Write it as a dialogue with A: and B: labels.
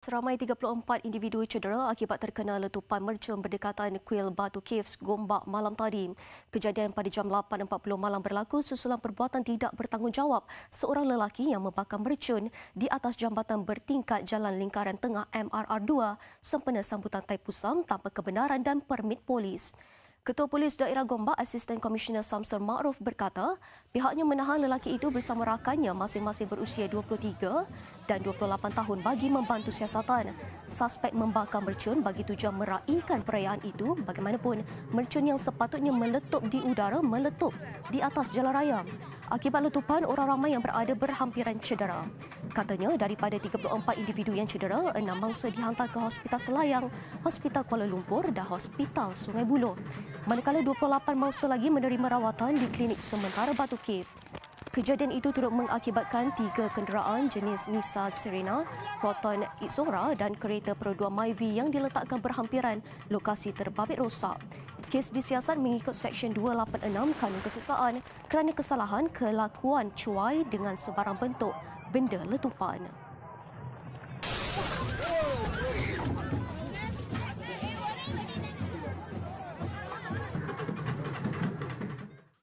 A: Seramai 34 individu cedera akibat terkena letupan mercun berdekatan Kuil Batu Caves Gombak malam tadi. Kejadian pada jam 8.40 malam berlaku susulan perbuatan tidak bertanggungjawab seorang lelaki yang membakar mercun di atas jambatan bertingkat Jalan Lingkaran Tengah MRR2 sempena sambutan Taipusam tanpa kebenaran dan permit polis. Ketua Polis Daerah Gombak, Asisten Komisioner Samsur Ma'ruf berkata, pihaknya menahan lelaki itu bersama rakannya masing-masing berusia 23 dan 28 tahun bagi membantu siasatan. Suspek membakar mercun bagi tujuan meraihkan perayaan itu bagaimanapun mercun yang sepatutnya meletup di udara meletup di atas jalan raya. Akibat letupan, orang ramai yang berada berhampiran cedera. Katanya, daripada 34 individu yang cedera, enam mangsa dihantar ke Hospital Selayang, Hospital Kuala Lumpur dan Hospital Sungai Buloh manakala 28 mangsa lagi menerima rawatan di klinik sementara Batu Kif. Kejadian itu turut mengakibatkan tiga kenderaan jenis Nissan Serena, Proton Isora dan kereta Perdua Myvi yang diletakkan berhampiran lokasi terbabit rosak. Kes disiasat mengikut Seksyen 286 Kanun Kesesaan kerana kesalahan kelakuan cuai dengan sebarang bentuk benda letupan.